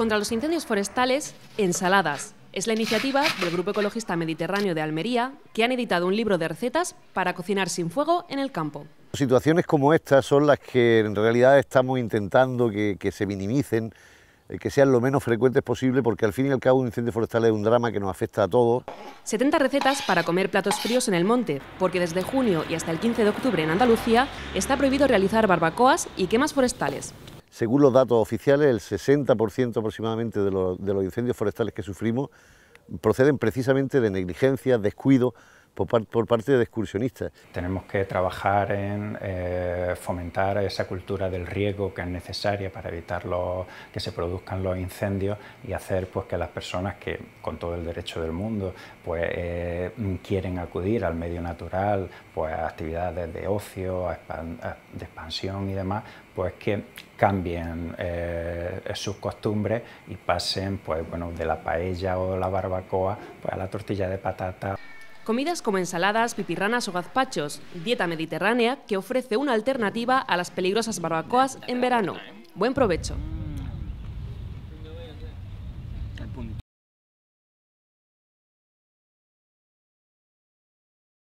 contra los incendios forestales, Ensaladas. Es la iniciativa del Grupo Ecologista Mediterráneo de Almería, que han editado un libro de recetas para cocinar sin fuego en el campo. Situaciones como estas son las que en realidad estamos intentando que, se minimicen, eh, que sean lo menos frecuentes posible, porque al fin y al cabo un incendio forestal es un drama que nos afecta a todos. 70 recetas para comer platos fríos en el monte, porque desde junio y hasta el 15 de octubre en Andalucía está prohibido realizar barbacoas y quemas forestales. Según los datos oficiales, el 60% aproximadamente de los, incendios forestales que sufrimos proceden precisamente de negligencia, descuido por, parte de excursionistas. Tenemos que trabajar en eh, fomentar esa cultura del riego que es necesaria para evitar que se produzcan los incendios y hacer pues, que las personas que, con todo el derecho del mundo, pues, eh, quieren acudir al medio natural, pues, a actividades de ocio, de expansión y demás, pues que cambien eh, sus costumbres y pasen pues, bueno, de la paella o la barbacoa pues, a la tortilla de patata. Comidas como ensaladas, pipirranas o gazpachos, dieta mediterránea que ofrece una alternativa a las peligrosas barbacoas en verano. Buen provecho. Mm.